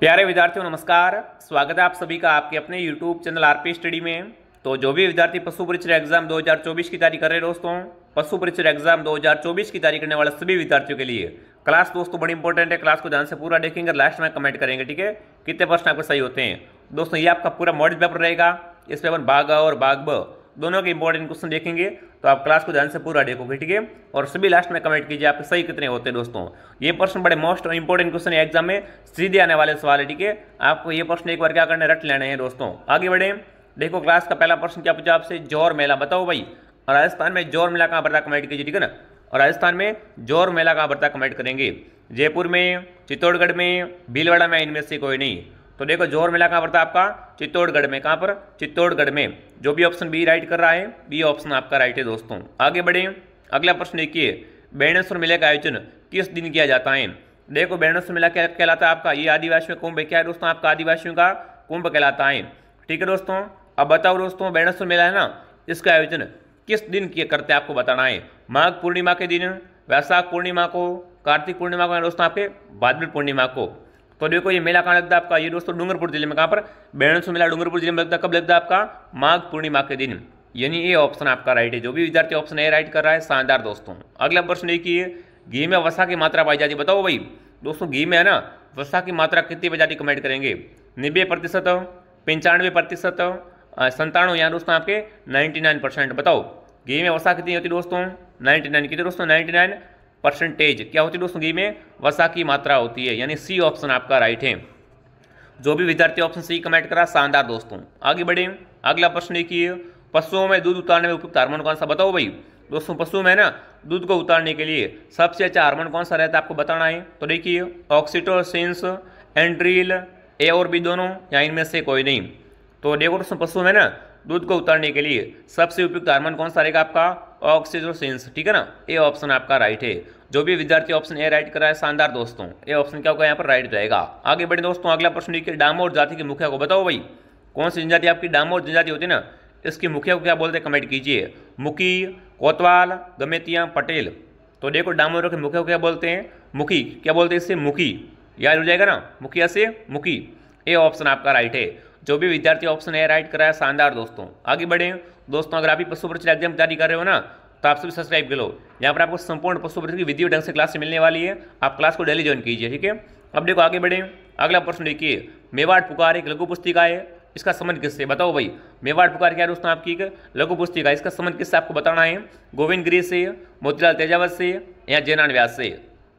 प्यारे विद्यार्थियों नमस्कार स्वागत है आप सभी का आपके अपने YouTube चैनल आरपी स्टडी में तो जो भी विद्यार्थी पशु परीक्षा एग्जाम 2024 की तैयारी कर रहे दोस्तों पशु परीक्षा एग्जाम 2024 की तैयारी करने वाले सभी विद्यार्थियों के लिए क्लास दोस्तों बड़ी इंपॉर्टेंट है क्लास को ध्यान से पूरा देखेंगे लास्ट में कमेंट करेंगे ठीक है कितने प्रश्न आपके सही होते हैं दोस्तों ये आपका पूरा मॉडल पेपर रहेगा इस पेपर भाग और भाग ब दोनों के इंपॉर्टेंट क्वेश्चन देखेंगे तो आप क्लास को ध्यान से पूरा देखोगे ठीक है और सभी लास्ट में कमेंट कीजिए आपके सही कितने होते हैं दोस्तों ये प्रश्न बड़े मोस्ट इंपॉर्टेंट क्वेश्चन है एग्जाम में सीधे आने वाले सवाल है ठीक है आपको ये प्रश्न एक बार क्या करने रट लेने हैं दोस्तों आगे बढ़े देखो क्लास का पहला प्रश्न क्या पूछा आपसे जोर मेला बताओ भाई राजस्थान में जोर मेला कहाँ बढ़ता कमेंट कीजिए ठीक है ना राजस्थान में जोर मेला कहाँ बढ़ता कमेंट करेंगे जयपुर में चित्तौड़गढ़ में भीलवाड़ा में इनमें से कोई नहीं तो देखो जोर मेला कहाँ पड़ता है आपका चित्तौड़गढ़ में कहाँ पर चित्तौड़गढ़ में जो भी ऑप्शन बी राइट कर रहा है बी ऑप्शन आपका राइट है दोस्तों आगे बढ़े अगला प्रश्न देखिए बैणेश्वर मेले का आयोजन किस दिन किया जाता है देखो बैणेश्वर मेला क्या कहलाता है आपका ये आदिवासियों कुंभ क्या है दोस्तों आपका आदिवासियों का कुंभ कहलाता है ठीक है दोस्तों अब बताओ दोस्तों बैणेश्वर मेला है ना इसका आयोजन किस दिन किए करते हैं आपको बताना है माघ पूर्णिमा के दिन वैशाख पूर्णिमा को कार्तिक पूर्णिमा को दोस्तों आपके बादल पूर्णिमा को तो देखो ये मेला कहाँ लगता है आपका ये दोस्तों डूंगरपुर जिले में कहाँ पर बैरणसु मेला डूंगरपुर जिले में लगता है कब लगता है आपका माघ पूर्णिमा के दिन यानी ये ऑप्शन आपका राइट है जो भी विद्यार्थी ऑप्शन ए राइट कर रहा है शानदार दोस्तों अगला प्रश्न देखिए घी में वसा की मात्रा पाई जाती है बताओ भाई दोस्तों घी में है ना वसा की मात्रा कितनी पाई जाती कमेंट करेंगे नब्बे प्रतिशत पंचानवे प्रतिशत संतानवे यहाँ दोस्तों आपके नाइन्टी नाइन परसेंट बताओ घी में वसा कितनी होती दोस्तों नाइन्टी नाइन कितनी दोस्तों नाइन्टी नाइन परसेंटेज क्या होती है दोस्तों में वसा की मात्रा होती है यानी सी ऑप्शन आपका राइट है जो भी विद्यार्थी ऑप्शन सी कमेंट करा शानदार दोस्तों आगे बढ़े अगला प्रश्न देखिए पशुओं में दूध उतारने में उपयुक्त हार्मोन कौन सा बताओ भाई दोस्तों पशु में ना दूध को उतारने के लिए सबसे अच्छा हार्मोन कौन सा रहता है आपको बताना है तो देखिए ऑक्सीटोसिंस एंड्रील ए और बी दोनों या इनमें से कोई नहीं तो देखो दोस्तों पशु में ना दूध को उतारने के लिए सबसे उपयुक्त हार्मोन कौन सा रहेगा आपका ऑक्सीजोसेंस ठीक है ना ए ऑप्शन आपका राइट है जो भी विद्यार्थी ऑप्शन ए राइट कर रहा है शानदार दोस्तों ए ऑप्शन क्या होगा यहाँ पर राइट जाएगा आगे बढ़े दोस्तों अगला प्रश्न देखिए डामोर जाति के मुखिया को बताओ भाई कौन सी जनजाति आपकी डामोर जनजाति होती है ना इसकी मुखिया को क्या बोलते हैं कमेंट कीजिए मुखी कोतवाल गमेतिया पटेल तो देखो डामोर के मुखिया को क्या बोलते हैं मुखी क्या बोलते हैं इससे मुखी याद हो जाएगा ना मुखिया से मुखी ए ऑप्शन आपका राइट है जो भी विद्यार्थी ऑप्शन ए राइट कराया शानदार दोस्तों आगे बढ़े दोस्तों अगर आप भी पशु प्रचार एग्जाम तैयारी कर रहे हो ना तो आप सभी सब्सक्राइब कर लो यहाँ पर आपको संपूर्ण पशु प्रचार की वीडियो ढंग से क्लास मिलने वाली है आप क्लास को डेली ज्वाइन कीजिए ठीक है अब देखो आगे बढ़े अगला प्रश्न देखिए मेवाड़ पुकार एक लघु पुस्तिका है इसका संबंध किससे बताओ भाई मेवाड़ पुकार क्या दोस्तों आपकी एक लघु पुस्तिका इसका संबंध किससे आपको बताना है गोविंद गिरी से मोतीलाल तेजावत से या जयनारायण व्यास से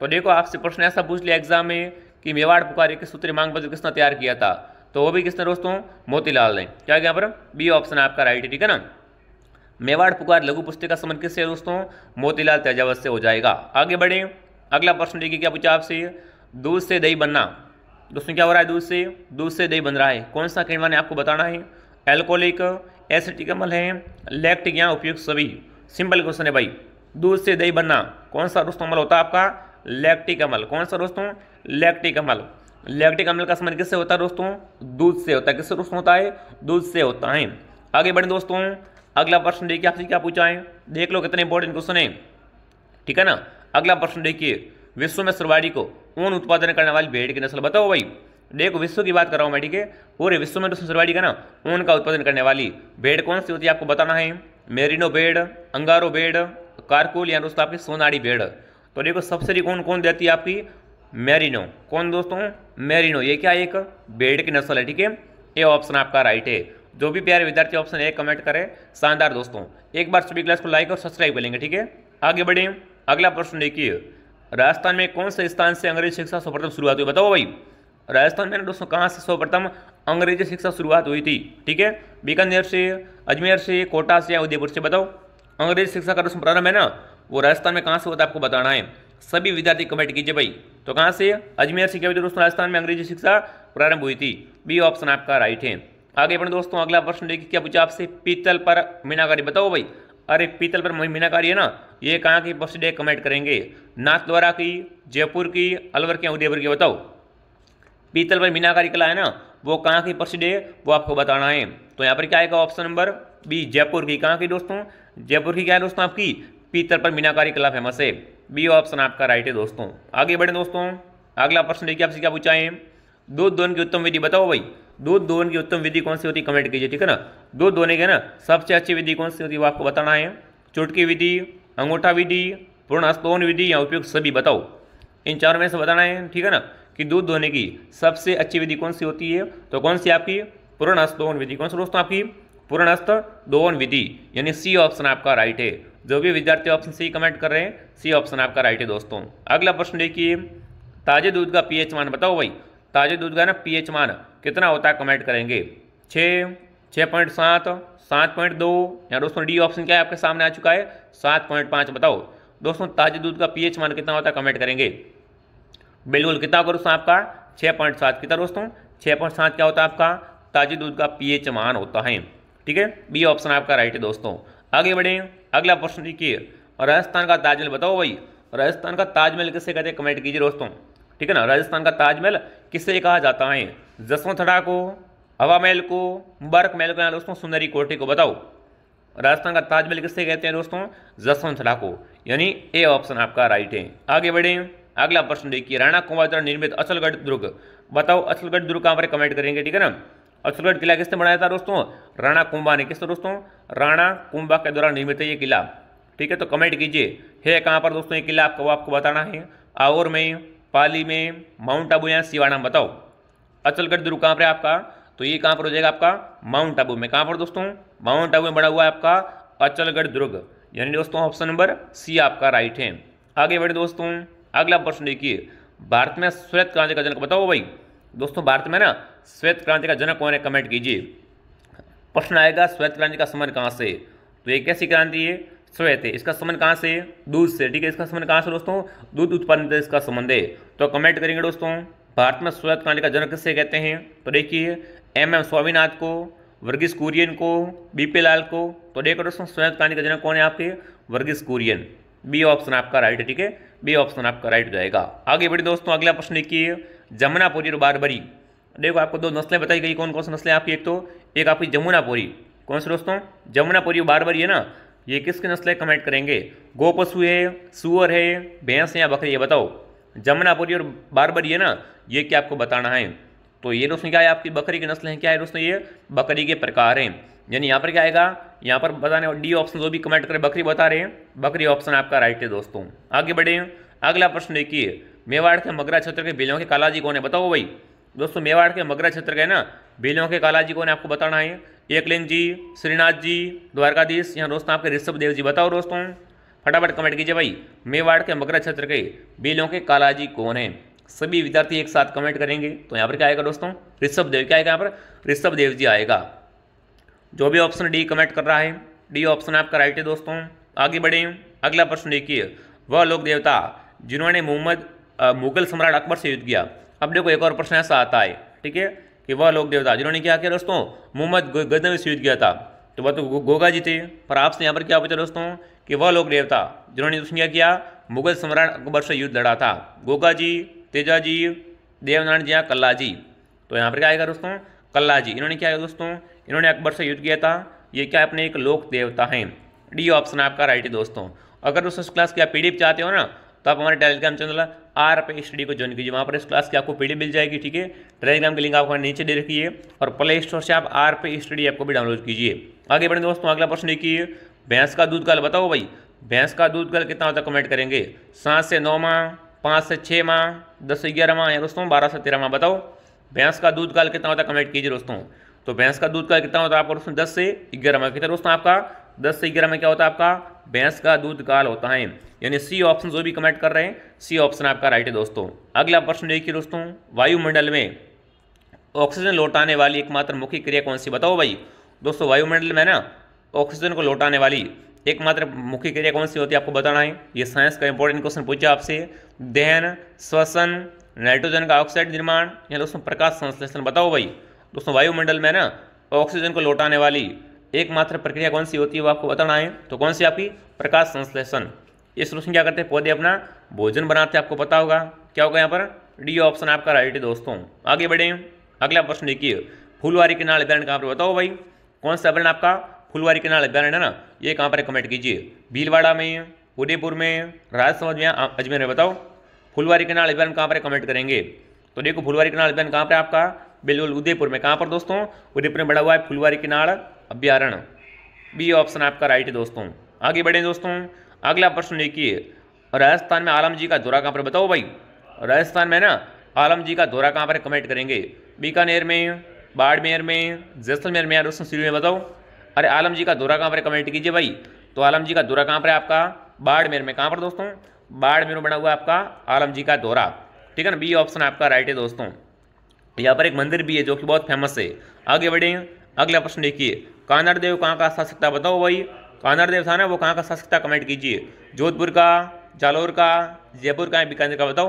तो देखो आपसे प्रश्न ऐसा पूछ लिया एग्जाम में कि मेवाड़ पुकार एक सूत्र मांग पत्र किसने तैयार किया था तो वो भी किसने दोस्तों मोतीलाल ने क्या यहाँ पर बी ऑप्शन आपका राइट है ठीक है ना मेवाड़ पुकार लघु पुस्तक का समर्थ किससे दोस्तों मोतीलाल तेजावत से हो जाएगा आगे बढ़े अगला प्रश्न देखिए क्या पूछा आपसे दूध से दही बनना दोस्तों क्या हो रहा है दूध से दूध से दही बन रहा है कौन सा किणवन है आपको बताना है एल्कोहलिक एसिटिक अमल है लेक्टिक यहाँ उपयुक्त सभी सिंपल क्वेश्चन है भाई दूध से दही बनना कौन सा दोस्तों अमल होता है आपका लेक्टिक अमल कौन सा दोस्तों लेक्टिक अमल लैक्टिक अम्ल का समन किससे होता है दोस्तों दूध से होता है किससे दोस्तों होता है दूध से होता है आगे बढ़े दोस्तों अगला प्रश्न देखिए आपसे क्या पूछा है देख लो कितने इंपॉर्टेंट क्वेश्चन है ठीक है ना अगला प्रश्न देखिए विश्व में सर्वाधिक ऊन उत्पादन करने वाली भेड़ की नस्ल बताओ भाई देखो विश्व की बात कर रहा हूँ मैं ठीक है पूरे विश्व में दोस्तों सर्वाधिक है ना ऊन का उत्पादन करने वाली भेड़ कौन सी होती है आपको बताना है मेरिनो भेड़ अंगारो भेड़ कारकुल या दोस्तों आपकी सोनाड़ी भेड़ तो देखो सबसे अधिक ऊन कौन देती है आपकी मेरिनो कौन दोस्तों मेरिनो ये क्या एक बेड की नस्ल है ठीक है ये ऑप्शन आपका राइट है जो भी प्यारे विद्यार्थी ऑप्शन है कमेंट करें शानदार दोस्तों एक बार सभी क्लास को लाइक और सब्सक्राइब कर लेंगे ठीक है आगे बढ़े अगला प्रश्न देखिए राजस्थान में कौन से स्थान से अंग्रेजी शिक्षा सर्वप्रथम शुरुआत हुई बताओ भाई राजस्थान में दोस्तों कहाँ से सर्वप्रथम अंग्रेजी शिक्षा शुरुआत हुई थी ठीक है बीकानेर से अजमेर से कोटा से या उदयपुर से बताओ अंग्रेजी शिक्षा का दोस्तों प्रारंभ है ना वो राजस्थान में कहाँ से होता है आपको बताना है सभी विद्यार्थी कमेंट कीजिए भाई तो कहाँ से अजमेर से क्या तो दोस्तों राजस्थान में अंग्रेजी शिक्षा प्रारंभ हुई थी बी ऑप्शन आपका राइट है आगे अपने दोस्तों अगला प्रश्न देखिए क्या पूछा आपसे पीतल पर मीनाकारी बताओ भाई अरे पीतल पर मीनाकारी है ना ये कहाँ की फर्स्ट डे कमेंट करेंगे नाथद्वारा की जयपुर की अलवर की उदयपुर की बताओ पीतल पर मीनाकारी कला है ना वो कहाँ की फर्स्ट डे वो आपको बताना है तो यहाँ पर क्या आएगा ऑप्शन नंबर बी जयपुर की कहाँ की दोस्तों जयपुर की क्या है दोस्तों आपकी पीतल पर मीनाकारी कला फेमस है बी ऑप्शन आपका राइट है दोस्तों आगे बढ़े दोस्तों अगला प्रश्न देखिए आपसे क्या पूछा है दूध दोहन की उत्तम विधि बताओ भाई दूध दोहन की उत्तम विधि कौन सी होती कमेंट कीजिए ठीक है ना दूध दोने के ना सबसे अच्छी विधि कौन सी होती है वो आपको बताना है चुटकी विधि अंगूठा विधि पूर्ण स्तोन विधि या उपयुक्त सभी बताओ इन चारों में से बताना है ठीक है ना कि दूध धोने की सबसे अच्छी विधि कौन सी होती है तो कौन सी आपकी पूर्ण स्तोन विधि कौन सी दोस्तों आपकी पूर्णस्त दोन विधि यानी सी ऑप्शन आपका राइट है जो भी विद्यार्थी ऑप्शन सी कमेंट कर रहे हैं सी ऑप्शन आपका राइट है दोस्तों अगला प्रश्न देखिए ताजे दूध का पीएच मान बताओ भाई ताजे दूध का ना पीएच मान कितना होता है कमेंट करेंगे छः छः पॉइंट सात सात पॉइंट दो या दोस्तों डी ऑप्शन क्या है आपके सामने आ चुका है सात पॉइंट पाँच बताओ दोस्तों ताजे दूध का पीएच मान कितना होता है कमेंट करेंगे बिल्कुल कितना होगा दोस्तों आपका छः पॉइंट सात कितना दोस्तों छः पॉइंट सात क्या होता है आपका ताजे दूध का पीएच मान होता है ठीक है बी ऑप्शन आपका राइट है दोस्तों आगे बढ़ें अगला प्रश्न देखिए राजस्थान का ताजमहल बताओ भाई राजस्थान का ताजमहल किससे कहते हैं कमेंट कीजिए दोस्तों ठीक है ना राजस्थान का ताजमहल किससे कहा जाता है जसवंत थड़ा को हवा महल को बर्क महल को यहाँ दोस्तों सुंदरी कोठी को बताओ राजस्थान का ताजमहल किससे कहते हैं दोस्तों जसवंत थड़ा को यानी ए ऑप्शन आपका राइट है आगे बढ़े अगला प्रश्न देखिए राणा कुमार द्वारा निर्मित अचलगढ़ दुर्ग बताओ अचलगढ़ दुर्ग कहाँ पर कमेंट करेंगे ठीक है ना अक्सरगढ़ किला किसने बनाया था दोस्तों राणा कुंभा ने किसने दोस्तों राणा कुंभा के द्वारा निर्मित है ये किला ठीक है तो कमेंट कीजिए है कहाँ पर दोस्तों ये किला आपको आपको बताना है आवर में पाली में माउंट आबू या सिवाना में बताओ अचलगढ़ दुर्ग कहाँ पर है आपका तो ये कहाँ पर हो जाएगा आपका माउंट आबू में कहाँ पर दोस्तों माउंट आबू में बना हुआ है आपका अचलगढ़ दुर्ग यानी दोस्तों ऑप्शन नंबर सी आपका राइट है आगे बढ़े दोस्तों अगला प्रश्न देखिए भारत में श्वेत क्रांति जगह जनक बताओ भाई दोस्तों भारत में ना श्वेत क्रांति का जनक कौन है कमेंट कीजिए प्रश्न आएगा श्वेत क्रांति का समन कहाँ से तो ये कैसी क्रांति है श्वेत है इसका समन कहाँ से दूध से ठीक है इसका समन कहाँ से दोस्तों दूध उत्पादन से इसका संबंध है तो कमेंट करेंगे दोस्तों भारत में श्वेत क्रांति का जनक किससे कहते हैं तो देखिए एम एम स्वामीनाथ को वर्गीस कुरियन को बीपी लाल को तो देखो दोस्तों श्वेत क्रांति का जनक कौन है आपके वर्गीस कुरियन बी ऑप्शन आपका राइट है ठीक है बी ऑप्शन आपका राइट जाएगा आगे बढ़े दोस्तों अगला प्रश्न देखिए जमुना पुरी बारबरी देखो आपको दो नस्लें बताई गई कौन कौन सी नस्लें आपकी एक तो एक आपकी जमुनापुरी कौन से दोस्तों जमुनापुरी बार बार ये ना ये किसकी नस्लें कमेंट करेंगे गो पशु है सुअर है भैंस है या बकरी ये बताओ जमुनापुरी और बार बार ये ना ये क्या आपको बताना है तो ये दोस्तों क्या है आपकी बकरी की नस्लें हैं क्या है दोस्तों ये बकरी के प्रकार हैं यानी यहाँ पर क्या आएगा यहाँ पर बताने डी ऑप्शन जो भी कमेंट करें बकरी बता रहे हैं बकरी ऑप्शन आपका राइट है दोस्तों आगे बढ़े अगला प्रश्न देखिए मेवाड़ के मगरा क्षेत्र के बिलों के कालाजी कौन है बताओ भाई दोस्तों मेवाड़ के मगरा क्षेत्र के ना भीलों के काला जी को ने आपको बताना है एकलिंग जी श्रीनाथ जी द्वारकाधीश यहाँ दोस्तों आपके ऋषभ देव जी बताओ दोस्तों फटाफट कमेंट कीजिए भाई मेवाड़ के मगरा क्षेत्र के भीलों के काला जी कौन है सभी विद्यार्थी एक साथ कमेंट करेंगे तो यहाँ पर क्या आएगा दोस्तों ऋषभ देव क्या आएगा यहाँ पर ऋषभ देव जी आएगा जो भी ऑप्शन डी कमेंट कर रहा है डी ऑप्शन आपका राइट है दोस्तों आगे बढ़े अगला प्रश्न देखिए वह लोक देवता जिन्होंने मोहम्मद मुगल सम्राट अकबर से युद्ध किया अब देखो एक और प्रश्न ऐसा आता है ठीक है कि वह लोक देवता जिन्होंने क्या किया दोस्तों मोहम्मद गजन से युद्ध किया था तो वह तो गोगा जी थे पर आपसे यहाँ पर क्या पूछा दोस्तों कि वह लोक देवता जिन्होंने उसने क्या किया मुगल सम्राट अकबर से युद्ध लड़ा था गोगा जी तेजा जी देवनारायण जी या कल्ला जी तो यहाँ पर क्या आएगा दोस्तों कल्ला जी इन्होंने क्या किया दोस्तों इन्होंने अकबर से युद्ध किया था ये क्या अपने एक लोक देवता हैं डी ऑप्शन आपका राइट है दोस्तों अगर दोस्तों क्लास की आप पी चाहते हो ना तो आप हमारे टेलीग्राम चैनल आर पे स्टडी को ज्वाइन कीजिए वहाँ पर इस क्लास की आपको पी मिल जाएगी ठीक है टेलीग्राम की लिंक आपको नीचे दे रखी है और प्ले स्टोर से आप आर पे स्टडी ऐप को भी डाउनलोड कीजिए आगे बढ़े दोस्तों अगला प्रश्न देखिए भैंस का दूध काल बताओ भाई भैंस का दूध काल कितना होता है कमेंट करेंगे सात से नौ माह पाँच से छः माह दस से ग्यारह माह या दोस्तों बारह से तेरह माह बताओ भैंस का दूध काल कितना होता है कमेंट कीजिए दोस्तों तो भैंस का दूध काल कितना होता है आपको दोस्तों दस से ग्यारह माह कितना दोस्तों आपका दस से ग्यारह में क्या होता है आपका भैंस का दूध काल होता है यानी सी ऑप्शन जो भी कमेंट कर रहे हैं सी ऑप्शन आपका राइट है दोस्तों अगला प्रश्न देखिए दोस्तों वायुमंडल में ऑक्सीजन लौटाने वाली एकमात्र मुख्य क्रिया कौन सी बताओ भाई दोस्तों वायुमंडल में ना ऑक्सीजन को लौटाने वाली एकमात्र मुख्य क्रिया कौन सी होती है आपको बताना है ये साइंस का इंपॉर्टेंट क्वेश्चन पूछा आपसे दहन श्वसन नाइट्रोजन का ऑक्साइड निर्माण या दोस्तों प्रकाश संश्लेषण बताओ भाई दोस्तों वायुमंडल में ना ऑक्सीजन को लौटाने वाली एकमात्र प्रक्रिया कौन सी होती है वो आपको बताना है तो कौन सी आपकी प्रकाश संश्लेषण इस रूप क्या करते हैं पौधे अपना भोजन बनाते हैं आपको पता होगा क्या होगा यहाँ पर डी ऑप्शन आपका राइट है दोस्तों आगे बढ़े अगला प्रश्न देखिए फुलवारी के नाल अभ्यारण कहाँ पर बताओ भाई कौन सा अभ्यारण आपका फुलवारी के नाल अभ्यारण है ना ये कहाँ पर कमेंट कीजिए भीलवाड़ा में उदयपुर में राजसमंद में अजमेर में बताओ फुलवारी के नाल कहाँ पर कमेंट करेंगे तो देखो फुलवारी के नाल अभियान कहाँ पर आपका बिल्कुल उदयपुर में कहाँ पर दोस्तों उदयपुर में बड़ा हुआ है फुलवारी के नाल अभ्यारण बी ऑप्शन आपका राइट है दोस्तों आगे बढ़े दोस्तों अगला प्रश्न देखिए राजस्थान में आलम जी का दौरा कहाँ पर बताओ भाई राजस्थान में ना आलम जी का दौरा कहाँ पर कमेंट करेंगे बीकानेर में बाड़मेर में जैसलमेर में यार दोस्तों में बताओ अरे आलम जी का दौरा कहाँ पर कमेंट कीजिए भाई तो आलम जी का दौरा कहाँ पर है आपका बाड़मेर में कहाँ पर दोस्तों बाड़मेर में बना हुआ आपका आलम जी का दौरा ठीक है ना बी ऑप्शन आपका राइट है दोस्तों यहाँ पर एक मंदिर भी है जो कि बहुत फेमस है आगे बढ़े अगला प्रश्न देखिए कानर देव कहाँ का शासक था बताओ भाई कानर देव था ना वो कहाँ का शासक था कमेंट कीजिए जोधपुर का जालौर का जयपुर का बीकानेर का बताओ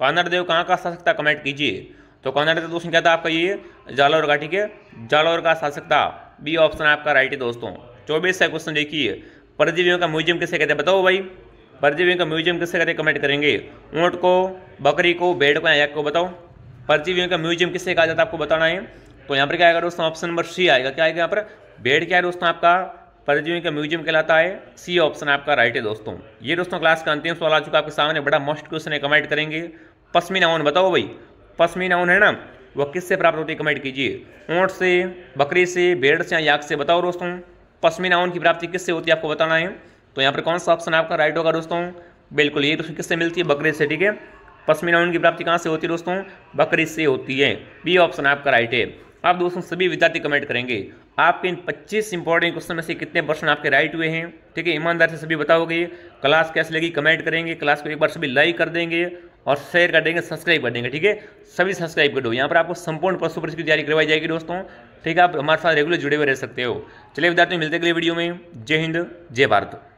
कानर देव कहाँ का शासक था कमेंट कीजिए तो कानर देव दोस्तों क्या था तो आपका ये जालौर का ठीक है जालौर का शासक था बी ऑप्शन आपका राइट है दोस्तों चौबीस का क्वेश्चन देखिए परजीवियों का म्यूजियम किसे कहते हैं बताओ भाई परजीवियों का म्यूजियम किससे कहते कमेंट करेंगे ऊँट को बकरी को भेड़ को या को बताओ परजीवियों का म्यूजियम किससे कहा जाता है आपको बताना है तो यहाँ पर क्या आएगा दोस्तों ऑप्शन नंबर सी आएगा क्या आएगा यहाँ पर बेड क्या है दोस्तों आपका परजीवी का म्यूजियम कहलाता है सी ऑप्शन आपका राइट है दोस्तों ये दोस्तों क्लास का अंतिम सवाल आ चुका आपके सामने बड़ा मोस्ट क्वेश्चन है कमेंट करेंगे पश्मी नाउन बताओ भाई पश्मीना नाउन है ना वह किससे प्राप्त होती है कमेंट कीजिए ऊँट से बकरी से भेड़ से या याक से बताओ दोस्तों पश्मी नाउन की प्राप्ति किससे होती है आपको बताना है तो यहाँ पर कौन सा ऑप्शन आपका राइट होगा दोस्तों बिल्कुल ये दोस्तों किससे मिलती है बकरी से ठीक है पश्मी नाउन की प्राप्ति कहाँ से होती है दोस्तों बकरी से होती है बी ऑप्शन आपका राइट है आप दोस्तों सभी विद्यार्थी कमेंट करेंगे आपके इन 25 इंपॉर्टेंट क्वेश्चन में से कितने पर्सन आपके राइट हुए हैं ठीक है ईमानदार से सभी बताओगे क्लास कैसे लगी कमेंट करेंगे क्लास को एक बार सभी लाइक कर देंगे और शेयर कर देंगे सब्सक्राइब कर देंगे ठीक है सभी सब्सक्राइब कर दो यहाँ पर आपको संपूर्ण पशु परिषद की तैयारी करवाई जाएगी दोस्तों ठीक है आप हमारे साथ रेगुलर जुड़े हुए रह सकते हो चलिए विद्यार्थियों मिलते अगले वीडियो में जय हिंद जय भारत